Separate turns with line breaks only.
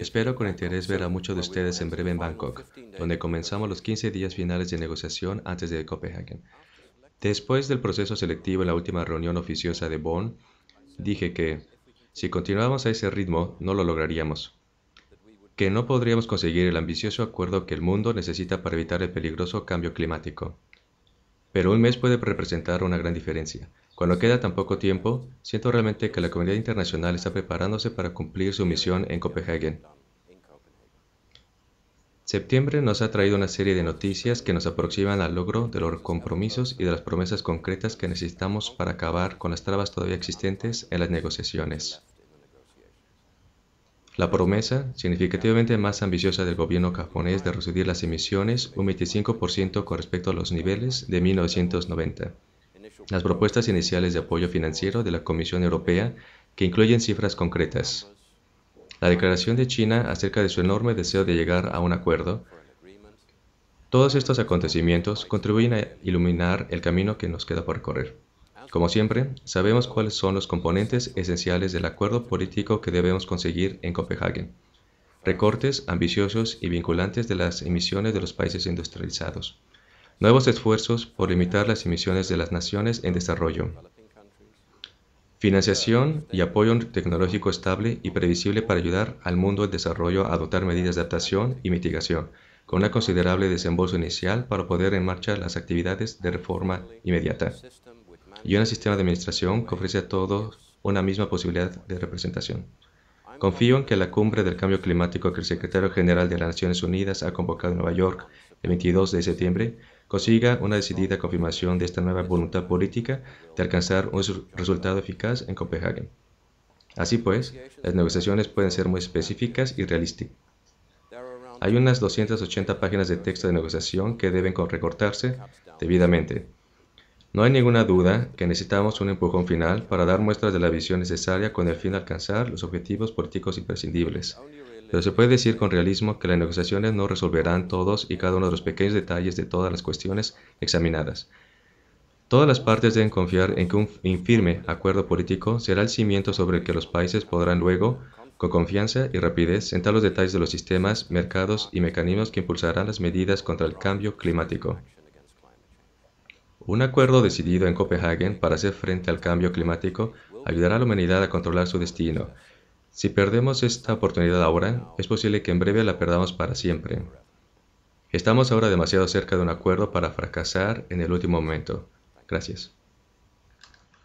Espero con interés ver a muchos de ustedes en breve en Bangkok, donde comenzamos los 15 días finales de negociación antes de Copenhague. Después del proceso selectivo en la última reunión oficiosa de Bonn, dije que si continuábamos a ese ritmo no lo lograríamos, que no podríamos conseguir el ambicioso acuerdo que el mundo necesita para evitar el peligroso cambio climático. Pero un mes puede representar una gran diferencia. Cuando queda tan poco tiempo, siento realmente que la comunidad internacional está preparándose para cumplir su misión en Copenhague. Septiembre nos ha traído una serie de noticias que nos aproximan al logro de los compromisos y de las promesas concretas que necesitamos para acabar con las trabas todavía existentes en las negociaciones. La promesa significativamente más ambiciosa del gobierno japonés de reducir las emisiones un 25% con respecto a los niveles de 1990. Las propuestas iniciales de apoyo financiero de la Comisión Europea que incluyen cifras concretas. La declaración de China acerca de su enorme deseo de llegar a un acuerdo. Todos estos acontecimientos contribuyen a iluminar el camino que nos queda por recorrer. Como siempre, sabemos cuáles son los componentes esenciales del acuerdo político que debemos conseguir en Copenhague. Recortes ambiciosos y vinculantes de las emisiones de los países industrializados. Nuevos esfuerzos por limitar las emisiones de las naciones en desarrollo. Financiación y apoyo tecnológico estable y previsible para ayudar al mundo en desarrollo a adoptar medidas de adaptación y mitigación, con una considerable desembolso inicial para poder en marcha las actividades de reforma inmediata y un sistema de administración que ofrece a todos una misma posibilidad de representación. Confío en que la cumbre del cambio climático que el secretario general de las Naciones Unidas ha convocado en Nueva York el 22 de septiembre consiga una decidida confirmación de esta nueva voluntad política de alcanzar un resultado eficaz en Copenhague. Así pues, las negociaciones pueden ser muy específicas y realistas. Hay unas 280 páginas de texto de negociación que deben recortarse debidamente no hay ninguna duda que necesitamos un empujón final para dar muestras de la visión necesaria con el fin de alcanzar los objetivos políticos imprescindibles. Pero se puede decir con realismo que las negociaciones no resolverán todos y cada uno de los pequeños detalles de todas las cuestiones examinadas. Todas las partes deben confiar en que un firme acuerdo político será el cimiento sobre el que los países podrán luego, con confianza y rapidez, sentar los detalles de los sistemas, mercados y mecanismos que impulsarán las medidas contra el cambio climático. Un acuerdo decidido en Copenhague para hacer frente al cambio climático ayudará a la humanidad a controlar su destino. Si perdemos esta oportunidad ahora, es posible que en breve la perdamos para siempre. Estamos ahora demasiado cerca de un acuerdo para fracasar en el último momento. Gracias.